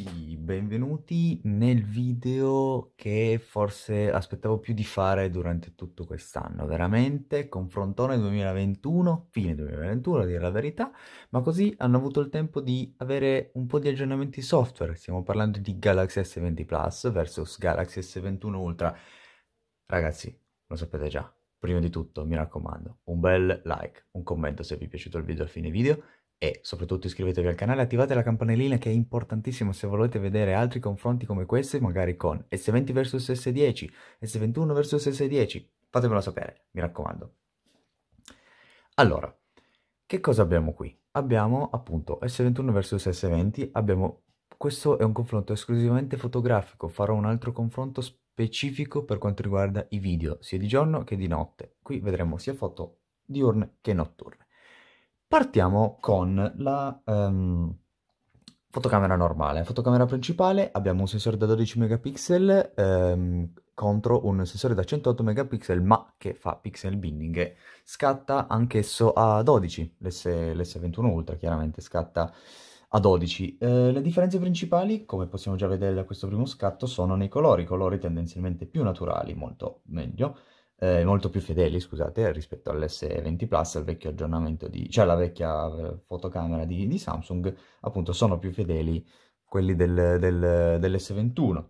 tutti, benvenuti nel video che forse aspettavo più di fare durante tutto quest'anno, veramente, confrontone 2021, fine 2021 a dire la verità, ma così hanno avuto il tempo di avere un po' di aggiornamenti software, stiamo parlando di Galaxy S20 Plus versus Galaxy S21 Ultra, ragazzi, lo sapete già, prima di tutto mi raccomando, un bel like, un commento se vi è piaciuto il video a fine video, e soprattutto iscrivetevi al canale, attivate la campanellina che è importantissima se volete vedere altri confronti come questi, magari con S20 vs S10, S21 vs S10, fatemelo sapere, mi raccomando. Allora, che cosa abbiamo qui? Abbiamo appunto S21 vs S20, abbiamo... questo è un confronto esclusivamente fotografico, farò un altro confronto specifico per quanto riguarda i video, sia di giorno che di notte. Qui vedremo sia foto diurne che notturne. Partiamo con la um, fotocamera normale. Fotocamera principale abbiamo un sensore da 12 megapixel um, contro un sensore da 108 megapixel ma che fa pixel binning scatta anch'esso a 12, l'S, 21 Ultra chiaramente scatta a 12. Eh, le differenze principali, come possiamo già vedere da questo primo scatto, sono nei colori, colori tendenzialmente più naturali, molto meglio, eh, molto più fedeli, scusate, rispetto all'S20 Plus, al vecchio aggiornamento di, cioè alla vecchia eh, fotocamera di, di Samsung, appunto sono più fedeli quelli del, del, dell'S21.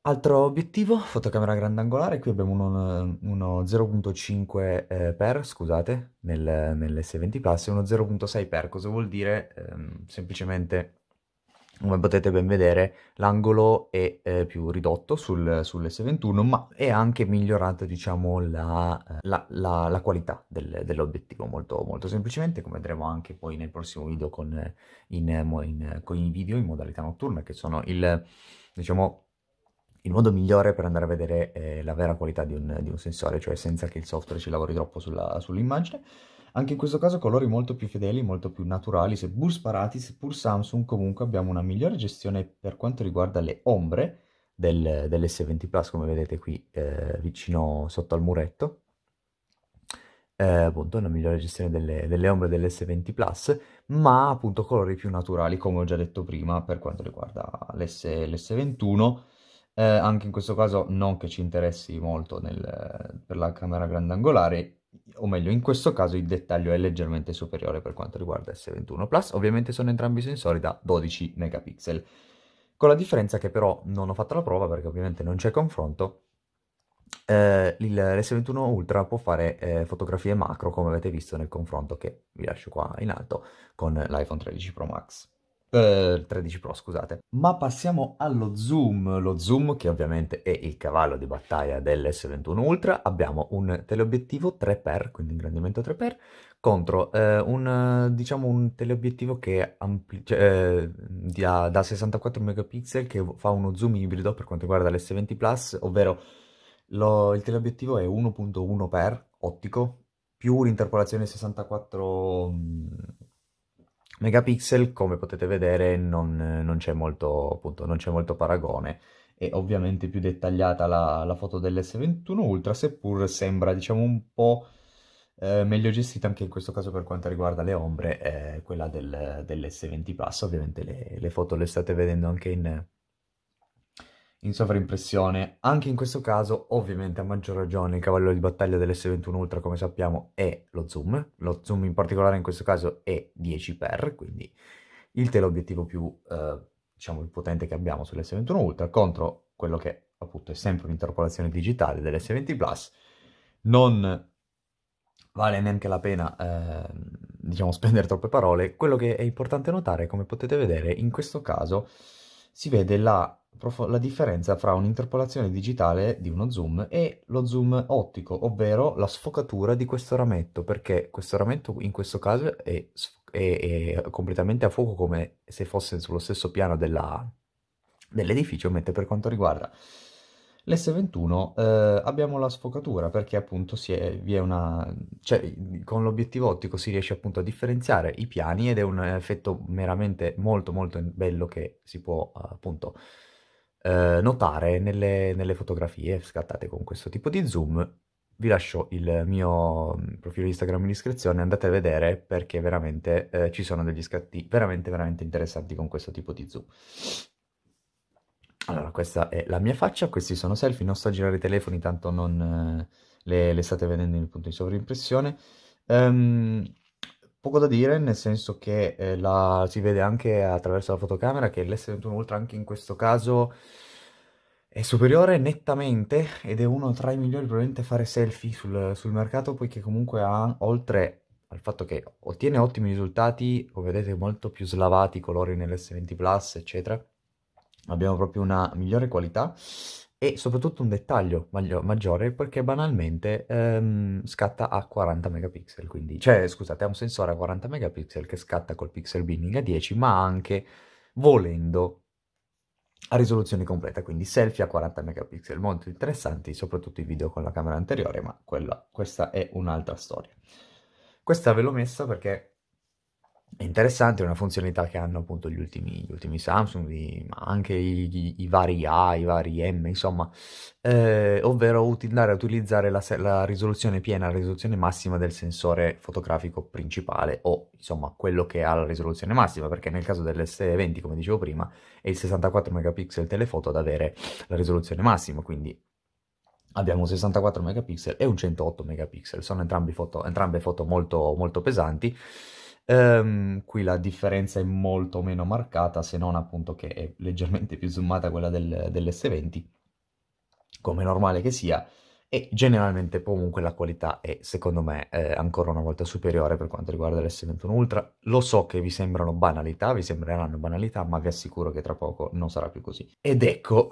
Altro obiettivo, fotocamera grandangolare, qui abbiamo uno, uno 0.5x, eh, scusate, nel, nell'S20 Plus e uno 0.6x, cosa vuol dire? Ehm, semplicemente come potete ben vedere l'angolo è eh, più ridotto sul, sull'S21 ma è anche migliorata diciamo la, eh, la, la, la qualità del, dell'obiettivo molto, molto semplicemente come vedremo anche poi nel prossimo video con, in, in, con i video in modalità notturna che sono il diciamo il modo migliore per andare a vedere eh, la vera qualità di un, di un, sensore, cioè senza che il software ci lavori troppo sull'immagine. Anche in questo caso colori molto più fedeli, molto più naturali, seppur sparati, seppur Samsung comunque abbiamo una migliore gestione per quanto riguarda le ombre del, dell'S20 Plus, come vedete qui eh, vicino sotto al muretto. Eh, appunto una migliore gestione delle, delle ombre dell'S20 Plus, ma appunto colori più naturali, come ho già detto prima, per quanto riguarda l'S, 21 eh, anche in questo caso non che ci interessi molto nel, per la camera grandangolare, o meglio in questo caso il dettaglio è leggermente superiore per quanto riguarda S21 Plus, ovviamente sono entrambi sensori da 12 megapixel, con la differenza che però non ho fatto la prova perché ovviamente non c'è confronto, eh, l'S21 Ultra può fare eh, fotografie macro come avete visto nel confronto che vi lascio qua in alto con l'iPhone 13 Pro Max eh, 13 Pro, scusate. Ma passiamo allo zoom, lo zoom che ovviamente è il cavallo di battaglia dell'S21 Ultra. Abbiamo un teleobiettivo 3x, quindi ingrandimento 3x, contro eh, un, diciamo, un teleobiettivo che ampli- cioè, eh, da, da 64 megapixel che fa uno zoom ibrido per quanto riguarda l'S20 Plus, ovvero lo, il teleobiettivo è 1.1 x ottico più l'interpolazione 64 megapixel, come potete vedere, non, non c'è molto, appunto, non c'è molto paragone. È ovviamente più dettagliata la, la foto dell'S21 Ultra, seppur sembra, diciamo, un po'... Eh, meglio gestita anche in questo caso per quanto riguarda le ombre, eh, quella del, dell'S20 Plus, ovviamente le, le foto le state vedendo anche in, in sovraimpressione. Anche in questo caso, ovviamente, a maggior ragione, il cavallo di battaglia dell'S21 Ultra, come sappiamo, è lo zoom. Lo zoom in particolare in questo caso è 10x, quindi il teleobiettivo più, eh, diciamo, più potente che abbiamo sull'S21 Ultra contro quello che appunto è sempre un'interpolazione digitale dell'S20 Plus. Non vale neanche la pena, eh, diciamo, spendere troppe parole. Quello che è importante notare, come potete vedere, in questo caso si vede la la differenza fra un'interpolazione digitale di uno zoom e lo zoom ottico, ovvero la sfocatura di questo rametto, perché questo rametto in questo caso è, è, è completamente a fuoco come se fosse sullo stesso piano dell'edificio, mentre per quanto riguarda l'S21 eh, abbiamo la sfocatura perché appunto è, vi è una, cioè, con l'obiettivo ottico si riesce appunto a differenziare i piani ed è un effetto meramente molto molto bello che si può appunto eh, notare nelle, nelle fotografie scattate con questo tipo di zoom. Vi lascio il mio mm, profilo Instagram in iscrizione, andate a vedere perché veramente eh, ci sono degli scatti veramente, veramente interessanti con questo tipo di zoom. Allora, questa è la mia faccia, questi sono selfie, non sto a girare i telefoni, tanto non eh, le, le, state vedendo in, punto di sovrimpressione. Um, Poco da dire, nel senso che eh, la, si vede anche attraverso la fotocamera che l'S21 Ultra anche in questo caso è superiore nettamente ed è uno tra i migliori probabilmente a fare selfie sul, sul mercato poiché comunque ha, oltre al fatto che ottiene ottimi risultati, come vedete molto più slavati i colori nell'S20 Plus eccetera, abbiamo proprio una migliore qualità e soprattutto un dettaglio maggiore perché banalmente ehm, scatta a 40 megapixel, quindi, cioè scusate, è un sensore a 40 megapixel che scatta col pixel binning a 10, ma anche volendo a risoluzione completa, quindi selfie a 40 megapixel, molto interessanti, soprattutto i video con la camera anteriore, ma quella, questa è un'altra storia. Questa ve l'ho messa perché interessante, è una funzionalità che hanno appunto gli ultimi, gli ultimi Samsung, i, ma anche i, i, i, vari A, i vari M, insomma, eh, ovvero andare a utilizzare la, la, risoluzione piena, la risoluzione massima del sensore fotografico principale o insomma quello che ha la risoluzione massima, perché nel caso dell'S20, come dicevo prima, è il 64 megapixel telefoto ad avere la risoluzione massima, quindi abbiamo un 64 megapixel e un 108 megapixel, sono foto, entrambe foto molto, molto pesanti Um, qui la differenza è molto meno marcata, se non appunto che è leggermente più zoomata quella del, dell'S20, come normale che sia, e generalmente comunque la qualità è secondo me eh, ancora una volta superiore per quanto riguarda l'S21 Ultra. Lo so che vi sembrano banalità, vi sembreranno banalità, ma vi assicuro che tra poco non sarà più così. Ed ecco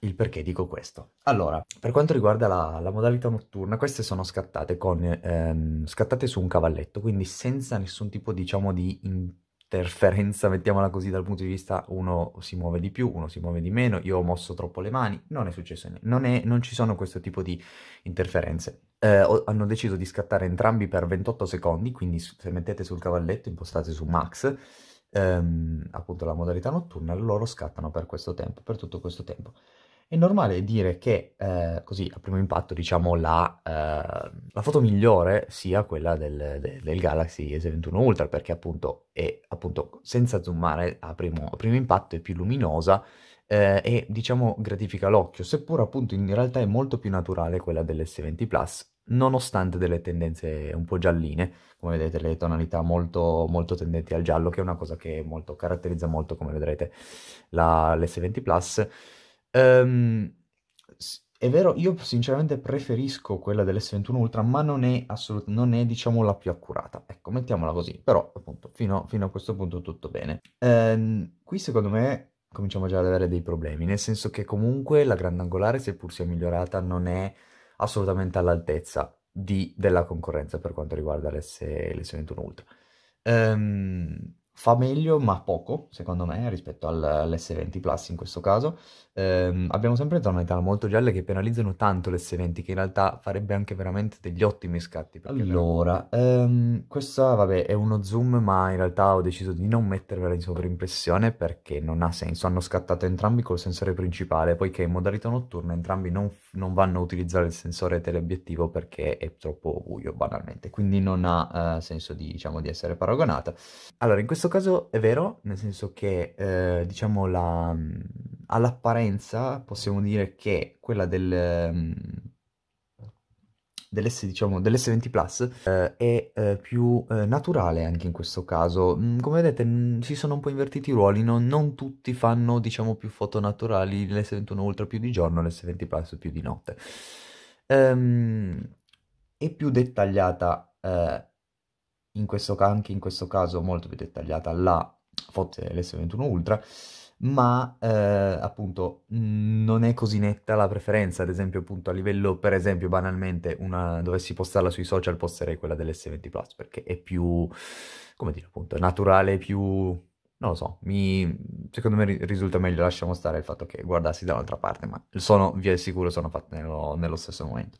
il perché dico questo. Allora, per quanto riguarda la, la modalità notturna, queste sono scattate, con, ehm, scattate su un cavalletto, quindi senza nessun tipo diciamo di... In- interferenza, mettiamola così, dal punto di vista uno si muove di più, uno si muove di meno, io ho mosso troppo le mani, non è successo niente, non, è, non ci sono questo tipo di interferenze. Eh, hanno deciso di scattare entrambi per 28 secondi, quindi se mettete sul cavalletto, impostate su max, ehm, appunto la modalità notturna, loro scattano per questo tempo, per tutto questo tempo. È normale dire che, eh, così a primo impatto, diciamo la, eh, la foto migliore sia quella del, del, del, Galaxy S21 Ultra, perché appunto è appunto senza zoomare a primo, a primo impatto, è più luminosa eh, e diciamo gratifica l'occhio, seppur appunto in realtà è molto più naturale quella dell'S20 Plus, nonostante delle tendenze un po' gialline, come vedete le tonalità molto, molto tendenti al giallo, che è una cosa che molto, caratterizza molto, come vedrete, la, l'S20 Plus. Um, è vero, io sinceramente preferisco quella dell'S21 Ultra, ma non è assolutamente, non è diciamo la più accurata. Ecco, mettiamola così, però appunto fino, fino a questo punto tutto bene. Ehm, qui secondo me cominciamo già ad avere dei problemi, nel senso che comunque la grande angolare, seppur sia migliorata, non è assolutamente all'altezza di, della concorrenza per quanto riguarda l'S, 21 Ultra. Ehm, fa meglio ma poco secondo me rispetto all'S20 Plus in questo caso ehm, abbiamo sempre tonalità molto gialle che penalizzano tanto l'S20 che in realtà farebbe anche veramente degli ottimi scatti allora ehm, questa vabbè è uno zoom ma in realtà ho deciso di non mettervela in sovrimpressione perché non ha senso hanno scattato entrambi col sensore principale poiché in modalità notturna entrambi non, non vanno a utilizzare il sensore teleobiettivo perché è troppo buio banalmente quindi non ha eh, senso di, diciamo, di essere paragonata allora in questo questo caso è vero, nel senso che, eh, diciamo, la, all'apparenza possiamo dire che quella del, dell'S, diciamo, dell'S20 Plus eh, è eh, più eh, naturale anche in questo caso. Come vedete si sono un po' invertiti i ruoli, no? non tutti fanno, diciamo, più foto naturali, l'S21 Ultra più di giorno, l'S20 Plus più di notte. Ehm, è più dettagliata eh, in questo, anche in questo caso molto più dettagliata la foto ls 21 Ultra, ma eh, appunto non è così netta la preferenza, ad esempio appunto a livello, per esempio banalmente, una, dovessi postarla sui social posterei quella dell'S20 Plus, perché è più, come dire appunto, naturale, più non lo so, mi, secondo me risulta meglio, lasciamo stare il fatto che guardassi da un'altra parte, ma sono, vi assicuro, sono fatte nello, nello, stesso momento.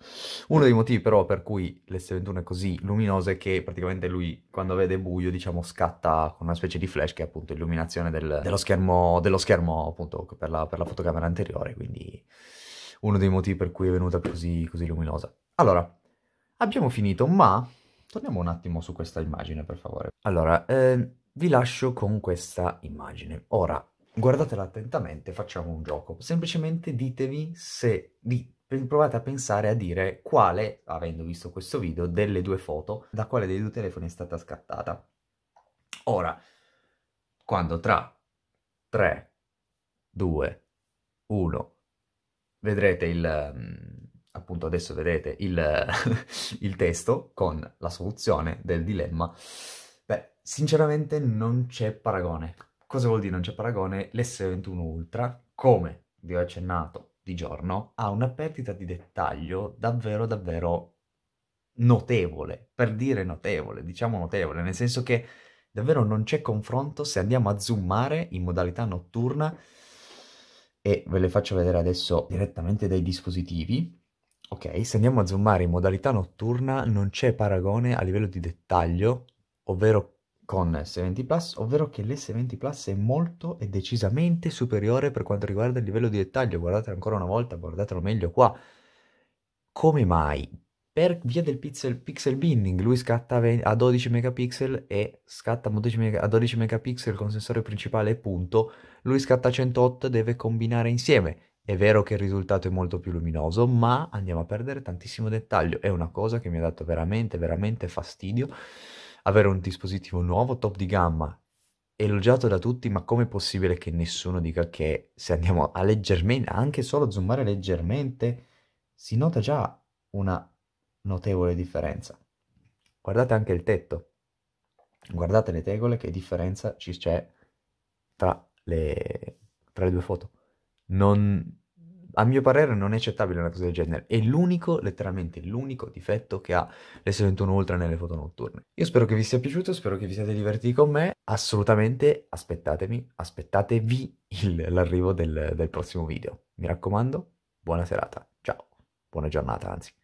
Uno dei motivi però per cui l'S21 è così luminoso è che praticamente lui, quando vede buio, diciamo, scatta con una specie di flash che è appunto illuminazione del, dello, schermo, dello schermo, appunto, per la, per la, fotocamera anteriore, quindi uno dei motivi per cui è venuta così, così luminosa. Allora, abbiamo finito, ma torniamo un attimo su questa immagine, per favore. Allora, eh vi lascio con questa immagine. Ora, guardatela attentamente, facciamo un gioco. Semplicemente ditevi se, di, provate a pensare a dire quale, avendo visto questo video, delle due foto, da quale dei due telefoni è stata scattata. Ora, quando tra 3, 2, 1, vedrete il... Mhmm, appunto adesso vedete il, il testo con la soluzione del dilemma, Beh, sinceramente non c'è paragone. Cosa vuol dire non c'è paragone? L'S21 Ultra, come vi ho accennato di giorno, ha una perdita di dettaglio davvero davvero notevole. Per dire notevole, diciamo notevole, nel senso che davvero non c'è confronto se andiamo a zoomare in modalità notturna e ve le faccio vedere adesso direttamente dai dispositivi. Ok, se andiamo a zoomare in modalità notturna non c'è paragone a livello di dettaglio ovvero con S20 Plus, ovvero che l'S20 Plus è molto e decisamente superiore per quanto riguarda il livello di dettaglio. Guardate ancora una volta, guardatelo meglio qua. Come mai? Per via del pixel, pixel binning, lui scatta a 12 megapixel e scatta a 12 megapixel con sensore principale e punto, lui scatta a 108 e deve combinare insieme. È vero che il risultato è molto più luminoso, ma andiamo a perdere tantissimo dettaglio. È una cosa che mi ha dato veramente, veramente fastidio avere un dispositivo nuovo, top di gamma, elogiato da tutti, ma com'è possibile che nessuno dica che se andiamo a leggermente, anche solo zoomare leggermente, si nota già una notevole differenza. Guardate anche il tetto, guardate le tegole, che differenza ci c'è tra le, tra le due foto. Non, a mio parere non è accettabile una cosa del genere, è l'unico, letteralmente l'unico difetto che ha l'S21 Ultra nelle foto notturne. Io spero che vi sia piaciuto, spero che vi siate divertiti con me, assolutamente aspettatemi, aspettatevi il, l'arrivo del, del prossimo video. Mi raccomando, buona serata, ciao, buona giornata anzi.